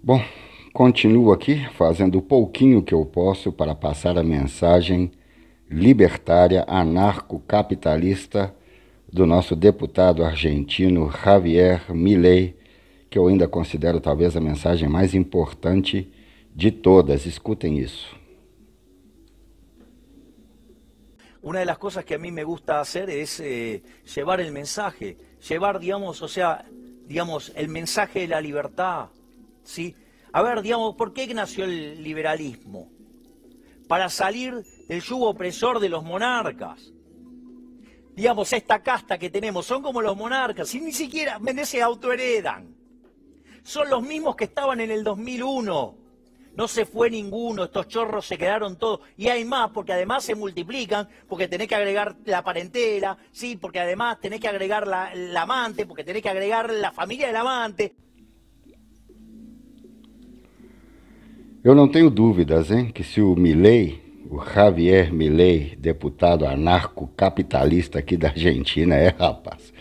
Bom, continuo aqui fazendo o pouquinho que eu posso para passar a mensagem libertária anarcocapitalista do nosso deputado argentino Javier Milei, que eu ainda considero talvez a mensagem mais importante de todas. Escutem isso. Una de las cosas que a mí me gusta hacer es eh, llevar el mensaje, llevar, digamos, o sea, digamos, el mensaje de la libertad, ¿sí? A ver, digamos, ¿por qué nació el liberalismo? Para salir del yugo opresor de los monarcas. Digamos, esta casta que tenemos, son como los monarcas, y ni siquiera se autoheredan. Son los mismos que estaban en el 2001. No se fue ninguno, estos chorros se quedaron todos. Y hay más, porque además se multiplican, porque tenés que agregar la parentela, sí, porque además tenés que agregar la, la amante, porque tenés que agregar la familia del amante. Eu não tenho dúvidas, hein, que se o Milley, o Javier Milley, deputado anarcocapitalista aqui da Argentina, é rapaz.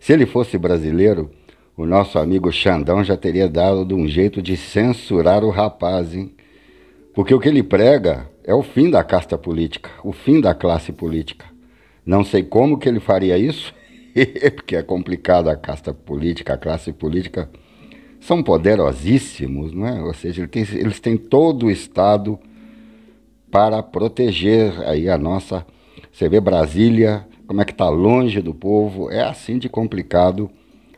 Se ele fosse brasileiro, o nosso amigo Xandão já teria dado um jeito de censurar o rapaz, hein? Porque o que ele prega é o fim da casta política, o fim da classe política. Não sei como que ele faria isso, porque é complicado a casta política, a classe política são poderosíssimos, né? ou seja, ele tem, eles têm todo o Estado para proteger aí a nossa. Você vê Brasília, como é que está longe do povo, é assim de complicado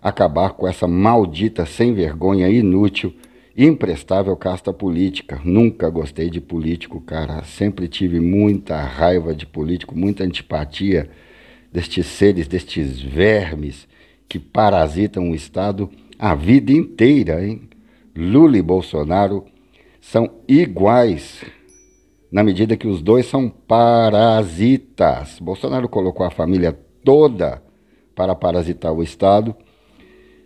acabar com essa maldita, sem vergonha, inútil, imprestável casta política. Nunca gostei de político, cara. Sempre tive muita raiva de político, muita antipatia destes seres, destes vermes que parasitam o Estado a vida inteira, hein? Lula e Bolsonaro são iguais na medida que os dois são parasitas. Bolsonaro colocou a família toda para parasitar o Estado.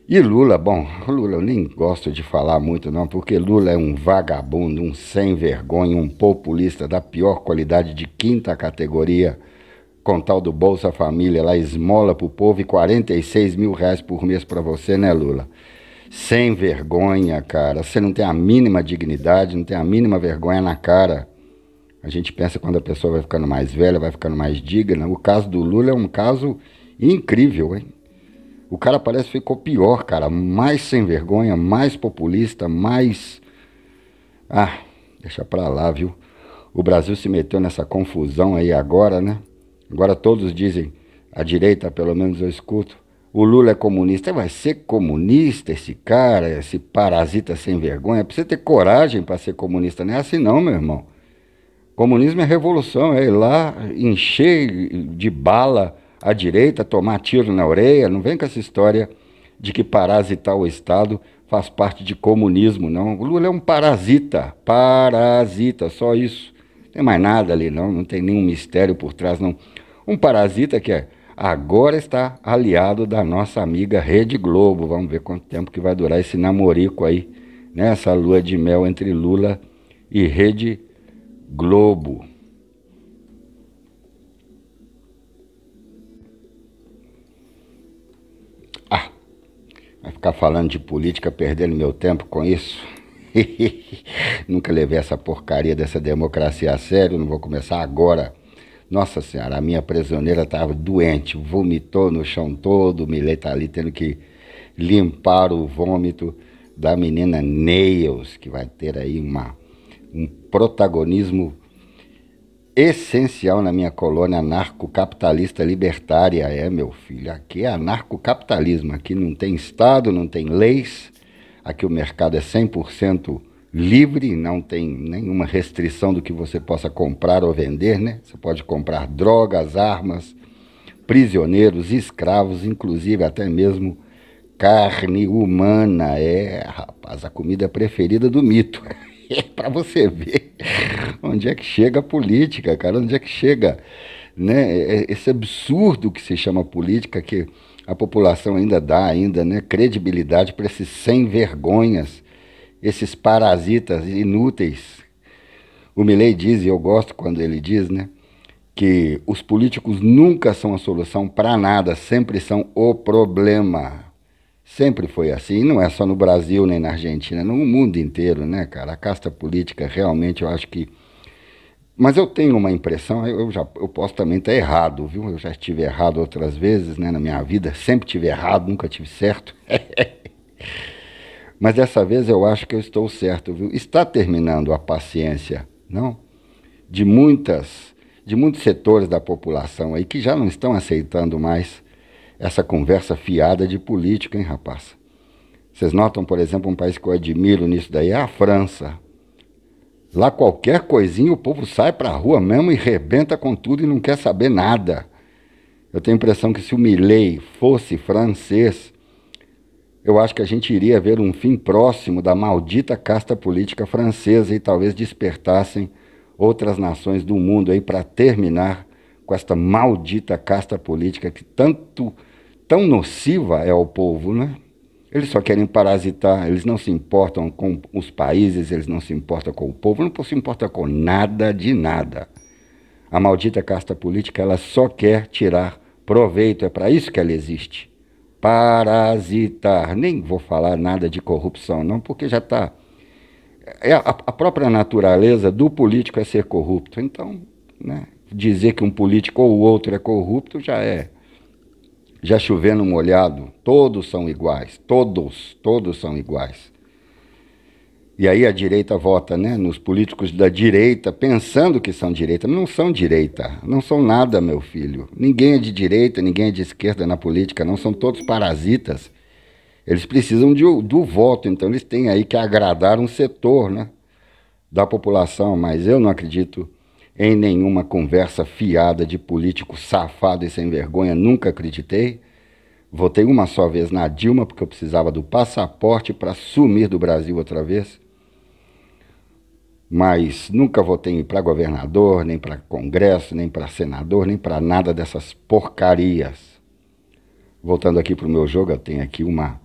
E Lula, bom, Lula eu nem gosto de falar muito não, porque Lula é um vagabundo, um sem vergonha, um populista da pior qualidade de quinta categoria com tal do Bolsa Família lá, esmola pro povo e 46 mil reais por mês para você, né, Lula? Sem vergonha, cara. Você não tem a mínima dignidade, não tem a mínima vergonha na cara. A gente pensa quando a pessoa vai ficando mais velha, vai ficando mais digna. O caso do Lula é um caso incrível, hein? O cara parece que ficou pior, cara. Mais sem vergonha, mais populista, mais. Ah, deixa pra lá, viu? O Brasil se meteu nessa confusão aí agora, né? Agora todos dizem, a direita pelo menos eu escuto, o Lula é comunista. Vai ser comunista esse cara, esse parasita sem vergonha? Precisa ter coragem para ser comunista. Não é assim não, meu irmão. Comunismo é revolução, é ir lá encher de bala a direita, tomar tiro na orelha. Não vem com essa história de que parasitar o Estado faz parte de comunismo, não. O Lula é um parasita, parasita, só isso tem mais nada ali não, não tem nenhum mistério por trás não. Um parasita que é, agora está aliado da nossa amiga Rede Globo. Vamos ver quanto tempo que vai durar esse namorico aí, né? Essa lua de mel entre Lula e Rede Globo. Ah, vai ficar falando de política, perdendo meu tempo com isso. Nunca levei essa porcaria dessa democracia a sério, não vou começar agora. Nossa Senhora, a minha prisioneira estava doente, vomitou no chão todo, o Milei está ali tendo que limpar o vômito da menina Nails, que vai ter aí uma, um protagonismo essencial na minha colônia anarcocapitalista libertária. É, meu filho, aqui é anarcocapitalismo, aqui não tem Estado, não tem leis, Aqui o mercado é 100% livre, não tem nenhuma restrição do que você possa comprar ou vender, né? Você pode comprar drogas, armas, prisioneiros, escravos, inclusive até mesmo carne humana. É, rapaz, a comida preferida do mito. É para você ver onde é que chega a política, cara, onde é que chega, né? É, é esse absurdo que se chama política que a população ainda dá ainda né, credibilidade para esses sem vergonhas, esses parasitas inúteis. O Milley diz, e eu gosto quando ele diz, né, que os políticos nunca são a solução para nada, sempre são o problema. Sempre foi assim, não é só no Brasil nem na Argentina, no mundo inteiro, né, cara? A casta política realmente eu acho que mas eu tenho uma impressão, eu, já, eu posso também estar errado, viu? Eu já estive errado outras vezes né, na minha vida, sempre estive errado, nunca tive certo. Mas dessa vez eu acho que eu estou certo, viu? Está terminando a paciência, não? De muitas, de muitos setores da população aí que já não estão aceitando mais essa conversa fiada de política, hein, rapaz? Vocês notam, por exemplo, um país que eu admiro nisso daí é a França. Lá qualquer coisinha o povo sai para a rua mesmo e rebenta com tudo e não quer saber nada. Eu tenho a impressão que se o Milley fosse francês, eu acho que a gente iria ver um fim próximo da maldita casta política francesa e talvez despertassem outras nações do mundo aí para terminar com esta maldita casta política que tanto tão nociva é ao povo, né? Eles só querem parasitar, eles não se importam com os países, eles não se importam com o povo, não se importam com nada de nada. A maldita casta política, ela só quer tirar proveito, é para isso que ela existe. Parasitar. Nem vou falar nada de corrupção, não, porque já está. É a, a própria natureza do político é ser corrupto. Então, né, dizer que um político ou outro é corrupto já é já chovendo molhado, todos são iguais, todos, todos são iguais. E aí a direita vota né, nos políticos da direita, pensando que são direita, mas não são direita, não são nada, meu filho. Ninguém é de direita, ninguém é de esquerda na política, não são todos parasitas. Eles precisam de, do voto, então eles têm aí que agradar um setor né, da população, mas eu não acredito em nenhuma conversa fiada de político safado e sem vergonha, nunca acreditei. Votei uma só vez na Dilma porque eu precisava do passaporte para sumir do Brasil outra vez. Mas nunca votei para governador, nem para congresso, nem para senador, nem para nada dessas porcarias. Voltando aqui para o meu jogo, eu tenho aqui uma,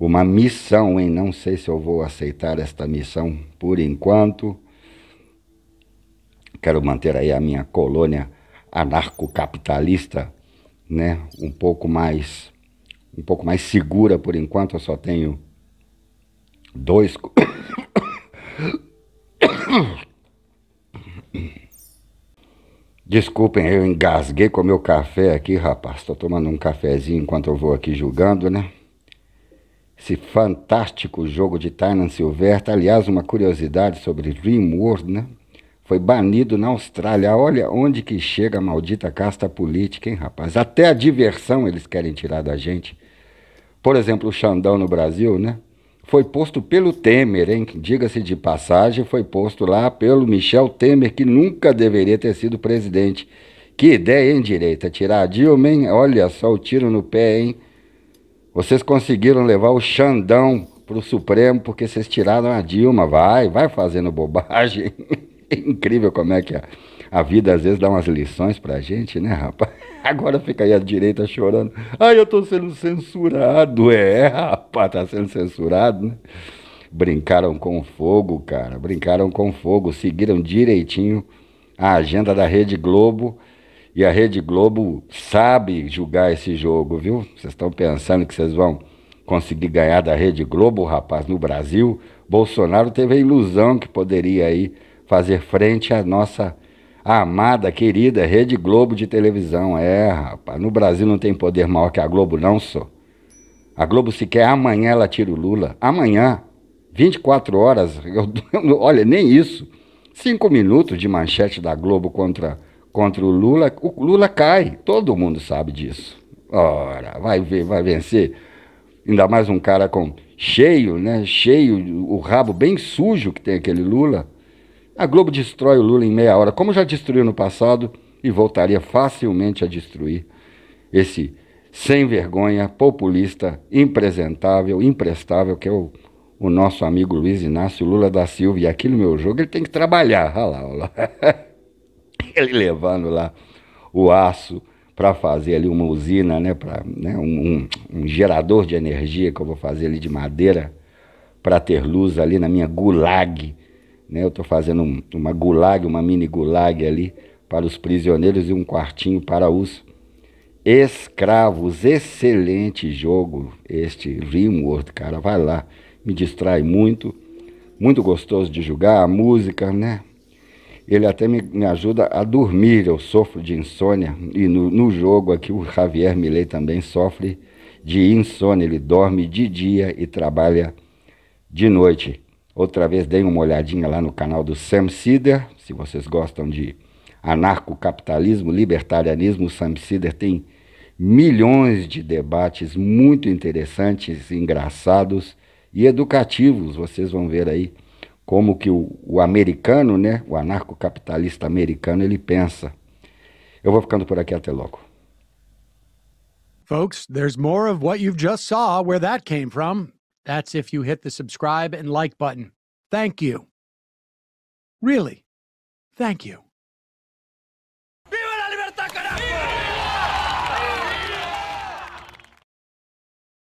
uma missão, hein? Não sei se eu vou aceitar esta missão por enquanto quero manter aí a minha colônia anarcocapitalista, né, um pouco mais um pouco mais segura por enquanto, eu só tenho dois Desculpem, eu engasguei com o meu café aqui, rapaz. Estou tomando um cafezinho enquanto eu vou aqui julgando, né? Esse fantástico jogo de Tynan Silverta. Aliás, uma curiosidade sobre Dreamworld, né? foi banido na Austrália. Olha onde que chega a maldita casta política, hein, rapaz? Até a diversão eles querem tirar da gente. Por exemplo, o Xandão no Brasil, né? Foi posto pelo Temer, hein? Diga-se de passagem, foi posto lá pelo Michel Temer, que nunca deveria ter sido presidente. Que ideia, hein, direita? Tirar a Dilma, hein? Olha só o tiro no pé, hein? Vocês conseguiram levar o Xandão pro Supremo porque vocês tiraram a Dilma. Vai, vai fazendo bobagem. É incrível como é que a, a vida às vezes dá umas lições pra gente, né, rapaz? Agora fica aí a direita chorando. Ai, eu tô sendo censurado. É, rapaz, tá sendo censurado, né? Brincaram com fogo, cara. Brincaram com fogo. Seguiram direitinho a agenda da Rede Globo. E a Rede Globo sabe julgar esse jogo, viu? Vocês estão pensando que vocês vão conseguir ganhar da Rede Globo, rapaz, no Brasil? Bolsonaro teve a ilusão que poderia aí fazer frente à nossa amada, querida Rede Globo de televisão. É, rapaz, no Brasil não tem poder maior que a Globo, não, só. A Globo sequer amanhã ela tira o Lula. Amanhã, 24 horas, eu, olha, nem isso. Cinco minutos de manchete da Globo contra, contra o Lula, o Lula cai. Todo mundo sabe disso. Ora, vai ver, vai vencer. Ainda mais um cara com cheio, né? Cheio, o rabo bem sujo que tem aquele Lula. A Globo destrói o Lula em meia hora, como já destruiu no passado e voltaria facilmente a destruir esse sem vergonha, populista, impresentável, imprestável, que é o, o nosso amigo Luiz Inácio Lula da Silva. E aqui no meu jogo ele tem que trabalhar. Olha lá, olha lá. ele levando lá o aço para fazer ali uma usina, né, pra, né um, um, um, gerador de energia que eu vou fazer ali de madeira para ter luz ali na minha gulag né? Eu estou fazendo um, uma gulag, uma mini gulag ali para os prisioneiros e um quartinho para os escravos. Excelente jogo este Rimworld, cara. Vai lá, me distrai muito. Muito gostoso de jogar, a música, né? Ele até me, me ajuda a dormir, eu sofro de insônia. E no, no jogo aqui o Javier Millet também sofre de insônia. Ele dorme de dia e trabalha de noite. Outra vez dei uma olhadinha lá no canal do Sam Cedar, se vocês gostam de anarcocapitalismo, libertarianismo, o Sam Cedar tem milhões de debates muito interessantes, engraçados e educativos. Vocês vão ver aí como que o, o americano, né, o anarcocapitalista americano, ele pensa. Eu vou ficando por aqui até logo. Folks, there's more of what you've just saw where that came from. That's if you hit the subscribe and like button. Thank you. Really, thank you.